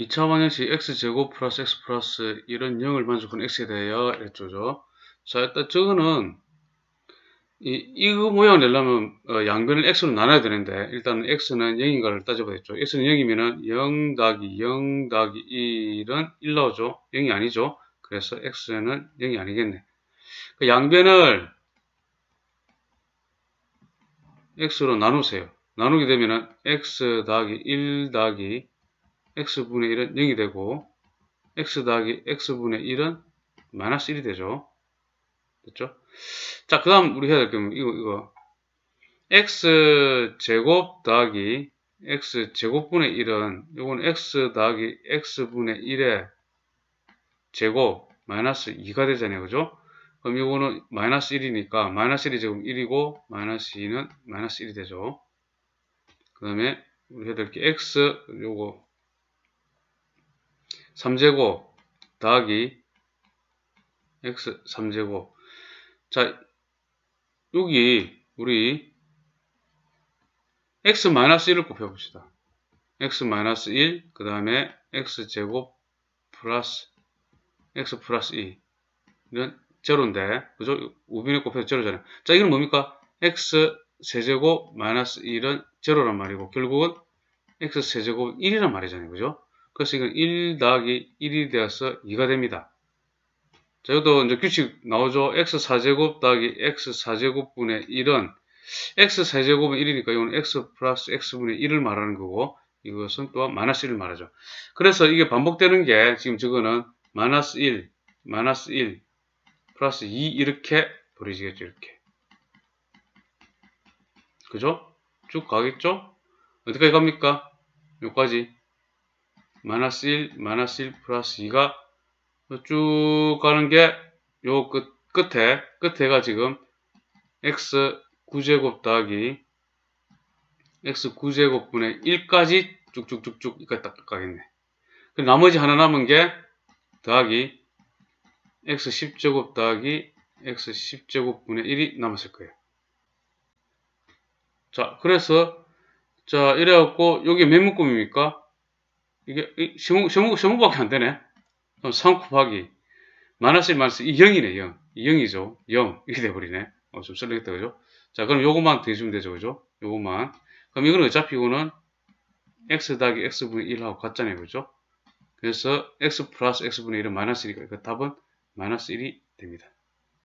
2차 방정식 x제곱 플러스 x 플러스 이런 0을 만족한 x에 대하여 했죠죠. 자 일단 저거는 이, 이거 모양을 내려면 어, 양변을 x로 나눠야 되는데 일단 x는 0인가를 따져보겠죠 x는 0이면은 0다기0다기 1은 1 나오죠. 0이 아니죠. 그래서 x는 0이 아니겠네. 그 양변을 x로 나누세요. 나누게 되면은 x 다기1다기 x분의 1은 0이 되고 x 더하기 x분의 1은 마이너스 1이 되죠. 됐죠? 자, 그 다음 우리 해야 될 경우 이거 이거 x제곱 더하기 x제곱분의 1은 요건 x 더하기 x분의 1의 제곱 마이너스 2가 되잖아요. 그죠? 그럼 이거는 마이너스 1이니까 마이너스 1이 지금 1이고 마이너스 2는 마이너스 1이 되죠. 그 다음에 우리 해야 될 게 x 요거 3제곱 더하기 x 3제곱 자 여기 우리 x-1을 곱해봅시다. x-1 그 다음에 x제곱 플러스 x 플러스 2 이런 제로인데 그죠? 우빈이 곱해서 제로잖아요. 자 이건 뭡니까? x 세제곱 마이너스 1은 제로란 말이고 결국은 x 세제곱 1이란 말이잖아요. 그죠? 그것은 1 더하기 1이 되어서 2가 됩니다. 자, 여기도 이제 규칙 나오죠. x4제곱 더하기 x4제곱분의 1은 x 4제곱은 1이니까 이건 x 플러스 x분의 1을 말하는 거고 이것은 또한 마이너스 1을 말하죠. 그래서 이게 반복되는 게 지금 저거는 마이너스 1, 마이너스 1, 플러스 2 이렇게 버리지겠죠 이렇게. 그죠? 쭉 가겠죠? 어디까지 갑니까? 여기까지. 마이너스 1, 마이너스 1 플러스 2가 쭉 가는 게 요 끝, 끝에, 끝에가 지금 x 9제곱 더하기 x 9제곱분의 1까지 쭉쭉쭉쭉 이까지 딱 가겠네. 그 나머지 하나 남은 게 더하기 x 10제곱 더하기 x 10제곱분의 1이 남았을 거예요. 자, 그래서 자, 이래갖고 여기 몇 묶음입니까? 이게 20, 20, 밖에안 되네. 그럼 3 곱하기 마이너스 1 마이너스 2 0이네 0. 2 0이죠. 0 이렇게 돼버리네. 어, 좀 쓸리겠다 그죠? 자 그럼 요것만 더해주면 되죠 그죠? 요것만 그럼 이거는 어차피 이거는 x 더하기 x분의 1하고 같잖아요 그죠? 그래서 x 플러스 x분의 1은 마이너스 1이니까 그 답은 마이너스 1이 됩니다.